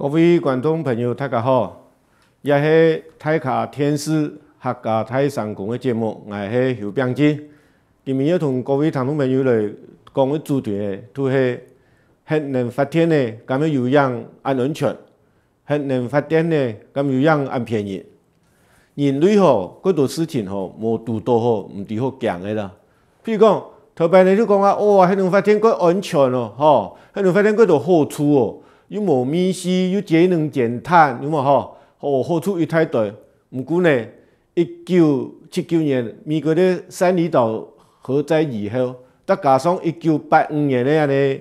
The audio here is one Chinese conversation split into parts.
各位观众朋友大家好，也是太卡天师客家太上宫的节目，我是刘炳进。今日要同各位听众朋友来讲的主题，就是核能发电呢，咁样有样安安全，核能发电呢，咁有又样按便宜。人类吼，好多事情吼，无多多吼，唔得好讲的啦。譬如讲，头先你讲啊，哇，核能发电佫安全咯，吼，核能发电佫多好处哦。又无米死，又节能减碳，有无吼？哦，好处又太多。毋过呢，一九七九年美国的三里岛核灾以后，再加上一九八五年的安尼，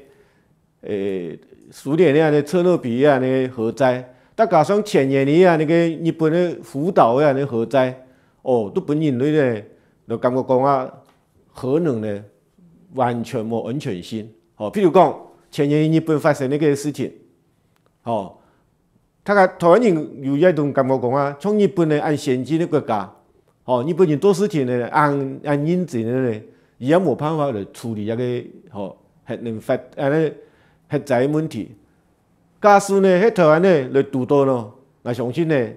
诶，苏联的安尼切诺比亚那核灾，再加上前年里啊那个日本的福岛的安尼核灾，哦，都本人类呢就感觉讲啊，核能呢完全无安全性。哦，譬如讲前年日本发生那个事情。哦，他个台湾人有一种感觉讲啊，从日本人按先进的国家，哦，日本人做事情呢，按按认真的呢，伊也无办法来处理一个哦核能发安尼核灾问题。假使呢，喺台湾呢来独到咯，我相信呢，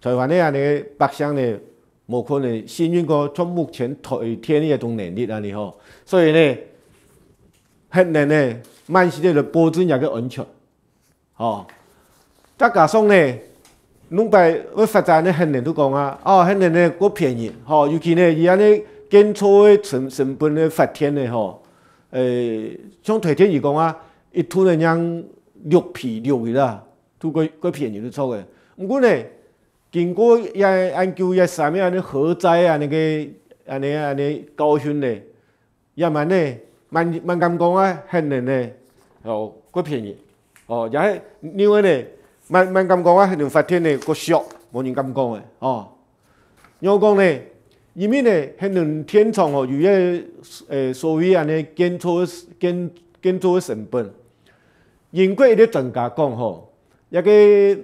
台湾呢安尼百姓呢，无可能幸运过从目前台天的一种能力那里吼，所以呢，核能呢，慢些的来保证一个安全。哦，再家送呢，农伯要发展呢，去年都讲啊，哦，去年呢过便宜，吼，尤其呢，伊安尼建初诶成成本咧发天咧吼，诶，像头天伊讲啊，一突然间绿皮绿皮啦，都过过便宜都错个，毋过呢，经过也研究也啥物安尼何栽啊那个，安尼安尼高训咧，也蛮呢，蛮蛮慢讲啊，去年呢又过便宜。哦，也许因为呢，蛮蛮难讲啊。两发展呢，佫俗，无人敢讲的哦。要讲呢，因为呢，两天窗哦，有一个诶，所谓安尼建筑建建筑成本，英国一个专家讲吼，一个迄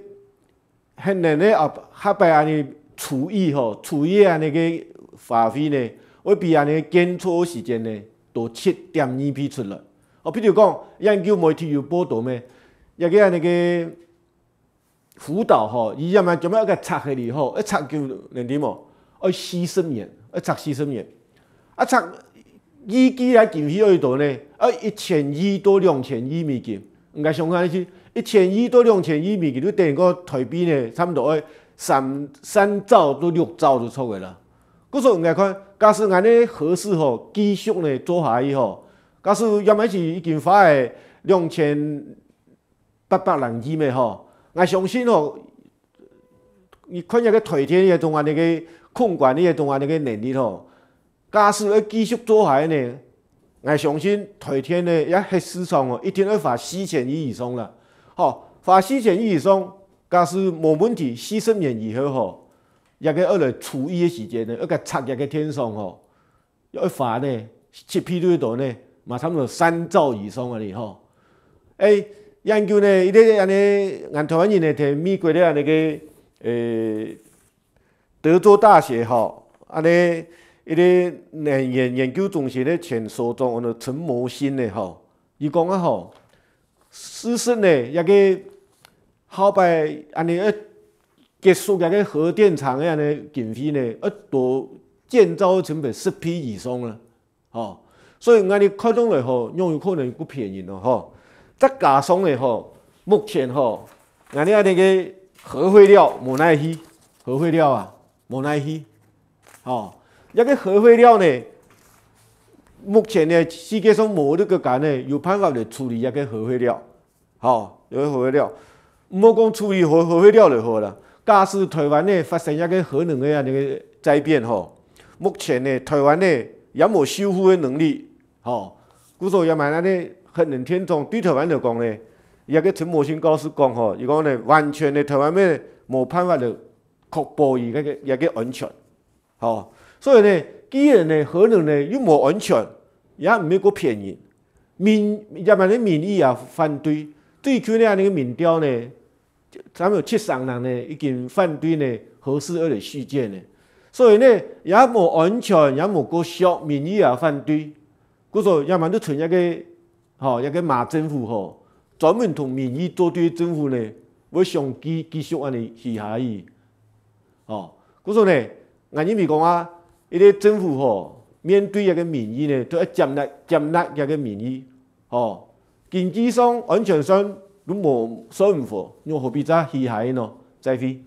在呢啊，黑白安尼厨艺吼，厨艺安尼个花费呢，会比安尼建筑时间呢，多七点二倍出来。哦，比如讲，研究媒体有报道咩？一个尼个辅导吼，伊阿蛮专门个擦起嚟吼，一擦叫点么？爱牺牲液，爱擦牺牲液。啊擦，一机来顶起二度呢？啊一千一多两千一米斤，应该想看是一千一多两千一米斤，你等于个台币呢，差不多诶三三兆到六兆就出去了。我说应该看，假使安尼合适吼，继续呢做下去吼，假使要来是已经发诶两千。八百人机咩吼？我相信吼，你看一个推天也同安那个控管也同安那个能力吼，假使要继续做下呢，我相信推天呢也系市场哦，一天要罚四千亿以上啦，吼，罚四千亿以上，假使无问题，四十年以后吼，一个二类初一的时间呢，一个拆一个天上吼，要罚呢七 P 多大呢？嘛，差不多三兆以上啊，你吼，哎。研究呢，伊个安尼，俺台湾人呢，摕美国咧安尼个诶德州大学吼，安尼伊个研研研究中心咧，全所长安尼陈模新的吼。伊讲啊吼，事实咧，呢，一个后摆安尼一结束一个核电厂安尼经费呢，要多建造成本十倍以上了，吼。所以安尼开通来吼，用有可能不便宜咯吼。在加松嘞吼，目前吼，咱咧啊那个核废料无奈去，核废料啊无奈去，吼，一个核废料呢，目前呢世界上无那个敢呢有办法来处理一个核废料，吼，一个核废料，唔好讲处理核核废料就好啦。假使台湾呢发生一个核能个啊那个灾变吼，目前呢台湾呢也无修复的能力，吼，故说也蛮啊咧。可能听众对台湾来讲呢，伊阿个陈茂兴老师讲吼，伊讲呢完全的台湾咩无办法就确保伊个个伊个安全，吼、所以呢，既然呢可能呢又无安全，也毋免阁骗人，民也蛮的民意也反对，最近呢那个民调呢，咱们有七三人呢已经反对呢何时二的事件呢。所以呢，也无安全，也无够少，民意也反对，故说也蛮都存一个。吼，一个骂政府吼，专门同民意作对政府呢，要想继继续安尼戏下去。吼，故说呢，眼见咪讲啊，伊个政府吼，面对一个民意呢，都要接纳接纳一个民意。吼，经济上、安全上都无毋服，你何必再戏下去呢？再飞。